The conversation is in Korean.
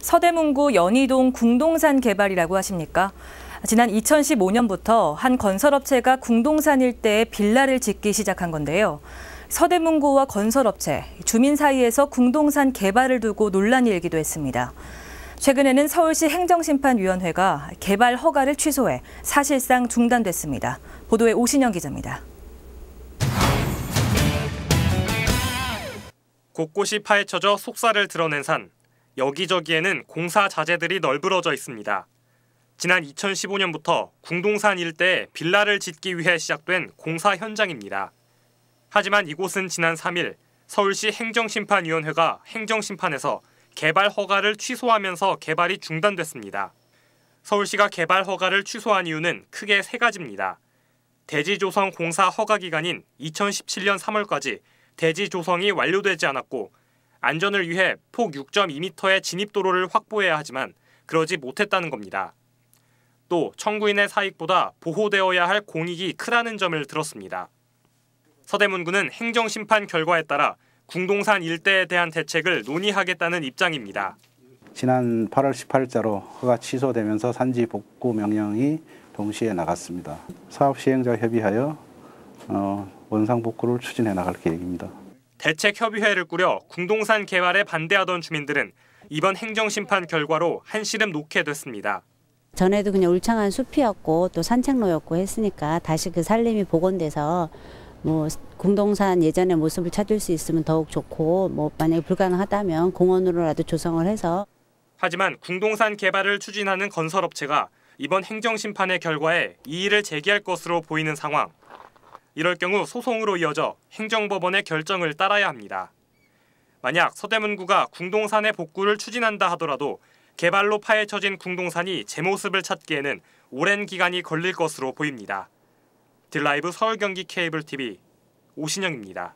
서대문구 연희동 궁동산 개발이라고 하십니까? 지난 2015년부터 한 건설업체가 궁동산 일대에 빌라를 짓기 시작한 건데요. 서대문구와 건설업체, 주민 사이에서 궁동산 개발을 두고 논란이 일기도 했습니다. 최근에는 서울시 행정심판위원회가 개발 허가를 취소해 사실상 중단됐습니다. 보도에 오신영 기자입니다. 곳곳이 파헤쳐져 속살을 드러낸 산. 여기저기에는 공사 자재들이 널브러져 있습니다. 지난 2015년부터 궁동산 일대에 빌라를 짓기 위해 시작된 공사 현장입니다. 하지만 이곳은 지난 3일 서울시 행정심판위원회가 행정심판에서 개발 허가를 취소하면서 개발이 중단됐습니다. 서울시가 개발 허가를 취소한 이유는 크게 세 가지입니다. 대지조성 공사 허가 기간인 2017년 3월까지 대지조성이 완료되지 않았고 안전을 위해 폭 6.2m의 진입도로를 확보해야 하지만 그러지 못했다는 겁니다. 또 청구인의 사익보다 보호되어야 할 공익이 크다는 점을 들었습니다. 서대문구는 행정심판 결과에 따라 궁동산 일대에 대한 대책을 논의하겠다는 입장입니다. 지난 8월 18일자로 허가 취소되면서 산지 복구 명령이 동시에 나갔습니다. 사업 시행자 협의하여 어, 원상 복구를 추진해 나갈 계획입니다. 대책협의회를 꾸려 궁동산 개발에 반대하던 주민들은 이번 행정심판 결과로 한시름 놓게 됐습니다. 전에도 그냥 울창한 숲이었고 또 산책로였고 했으니까 다시 그 산림이 복원돼서 뭐 공동산 예전의 모습을 찾을 수 있으면 더욱 좋고 뭐 만약 불가능하다면 공원으로라도 조성을 해서 하지만 궁동산 개발을 추진하는 건설업체가 이번 행정심판의 결과에 이의를 제기할 것으로 보이는 상황. 이럴 경우 소송으로 이어져 행정법원의 결정을 따라야 합니다. 만약 서대문구가 궁동산의 복구를 추진한다 하더라도 개발로 파헤쳐진 궁동산이 제 모습을 찾기에는 오랜 기간이 걸릴 것으로 보입니다. 딜라이브 서울경기 케이블TV 오신영입니다.